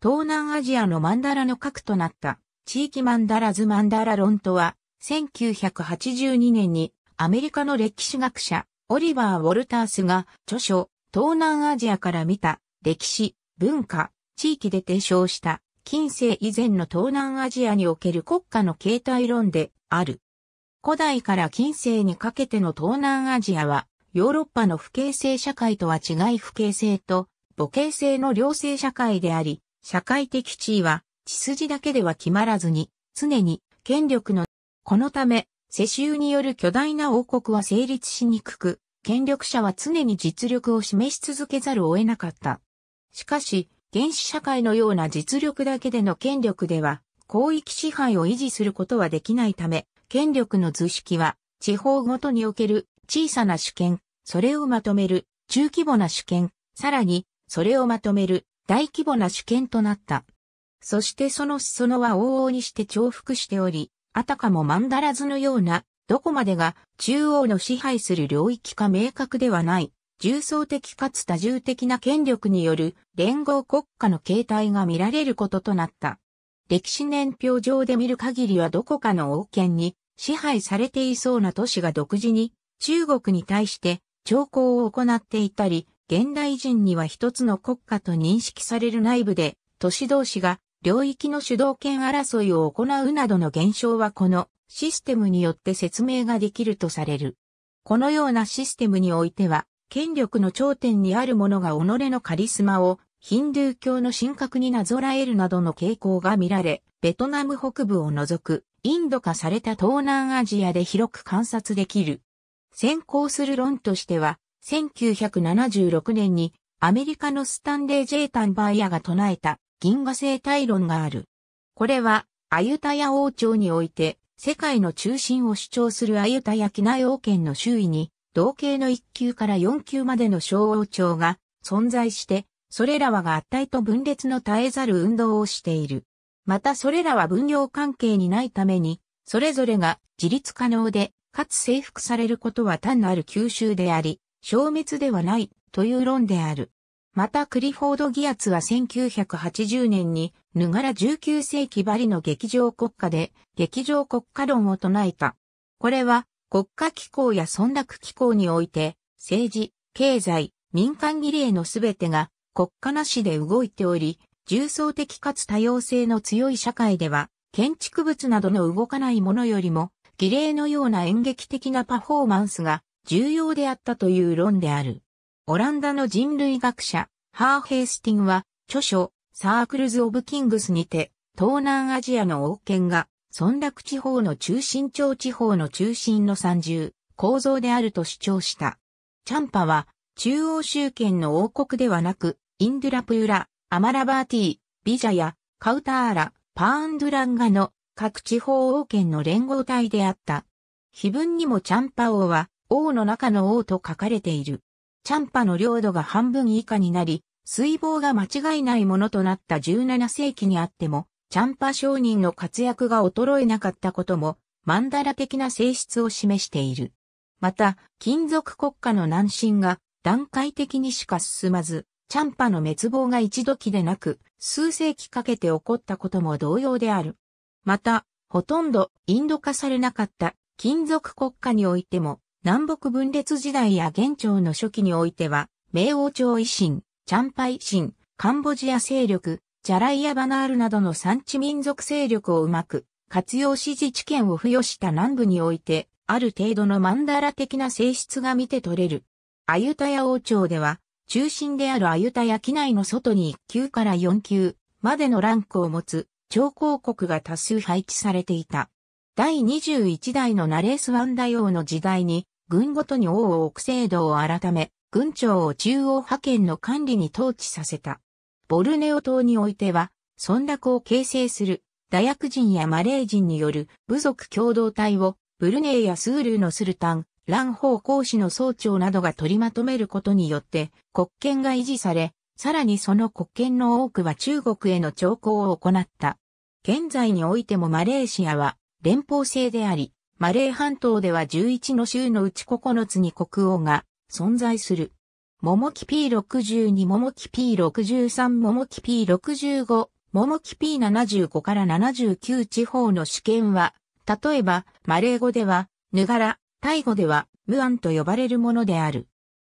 東南アジアのマンダラの核となった地域マンダラズマンダラ論とは、1982年にアメリカの歴史学者、オリバー・ウォルタースが著書、東南アジアから見た歴史、文化、地域で提唱した近世以前の東南アジアにおける国家の形態論である。古代から近世にかけての東南アジアは、ヨーロッパの不形成社会とは違い不形成と母形成の両性社会であり、社会的地位は、血筋だけでは決まらずに、常に権力の、このため、世襲による巨大な王国は成立しにくく、権力者は常に実力を示し続けざるを得なかった。しかし、原始社会のような実力だけでの権力では、広域支配を維持することはできないため、権力の図式は、地方ごとにおける小さな主権、それをまとめる中規模な主権、さらに、それをまとめる大規模な主権となった。そしてその裾野は往々にして重複しており、あたかも曼だらずのような、どこまでが中央の支配する領域か明確ではない、重層的かつ多重的な権力による連合国家の形態が見られることとなった。歴史年表上で見る限りはどこかの王権に支配されていそうな都市が独自に中国に対して徴項を行っていたり、現代人には一つの国家と認識される内部で、都市同士が領域の主導権争いを行うなどの現象はこのシステムによって説明ができるとされる。このようなシステムにおいては、権力の頂点にある者が己のカリスマをヒンドゥー教の神格になぞらえるなどの傾向が見られ、ベトナム北部を除くインド化された東南アジアで広く観察できる。先行する論としては、1976年にアメリカのスタンレー・ジェイ・タンバイアが唱えた銀河生体論がある。これはアユタヤ王朝において世界の中心を主張するアユタヤ機内王権の周囲に同型の1級から4級までの小王朝が存在して、それらは合体と分裂の絶えざる運動をしている。またそれらは分業関係にないために、それぞれが自立可能で、かつ征服されることは単なる吸収であり、消滅ではないという論である。またクリフォード・ギアツは1980年に、ヌガラ19世紀バリの劇場国家で、劇場国家論を唱えた。これは、国家機構や村落機構において、政治、経済、民間儀礼のすべてが国家なしで動いており、重層的かつ多様性の強い社会では、建築物などの動かないものよりも、儀礼のような演劇的なパフォーマンスが重要であったという論である。オランダの人類学者、ハー・ヘイスティンは、著書、サークルズ・オブ・キングスにて、東南アジアの王権が、村落地方の中心町地方の中心の三重、構造であると主張した。チャンパは、中央集権の王国ではなく、インドゥラプーラ、アマラバーティビジャヤ、カウターラ、パーンドゥランガの各地方王権の連合体であった。碑文にもチャンパ王は王の中の王と書かれている。チャンパの領土が半分以下になり、水防が間違いないものとなった17世紀にあっても、チャンパ商人の活躍が衰えなかったことも、マンダラ的な性質を示している。また、金属国家の南進が段階的にしか進まず、チャンパの滅亡が一時でなく、数世紀かけて起こったことも同様である。また、ほとんどインド化されなかった金属国家においても、南北分裂時代や元朝の初期においては、明王朝維新、チャンパ維新、カンボジア勢力、ジャライアバナールなどの産地民族勢力をうまく活用し自治権を付与した南部において、ある程度のマンダラ的な性質が見て取れる。アユタヤ王朝では、中心であるアユタヤ機内の外に1級から4級までのランクを持つ超公国が多数配置されていた。第21代のナレースワンダ王の時代に、軍ごとに王をく制度を改め、軍庁を中央派遣の管理に統治させた。ボルネオ島においては、村落を形成する、大ヤ人やマレー人による部族共同体を、ブルネーやスールーのスルタン、ランホー公使の総長などが取りまとめることによって、国権が維持され、さらにその国権の多くは中国への徴項を行った。現在においてもマレーシアは連邦制であり、マレー半島では11の州のうち9つに国王が存在する。モモキ P62、モモキ P63、モモキ P65、モモキ P75 から79地方の主権は、例えば、マレー語では、ヌガラ、タイ語では、ムアンと呼ばれるものである。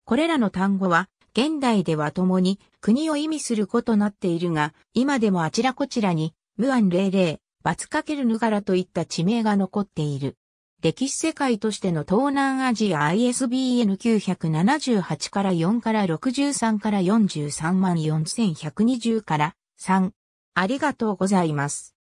これらの単語は、現代では共に国を意味することなっているが、今でもあちらこちらに、ムアン00、バツかけるヌガラといった地名が残っている。歴史世界としての東南アジア ISBN 978から4から63から43万4120から3。ありがとうございます。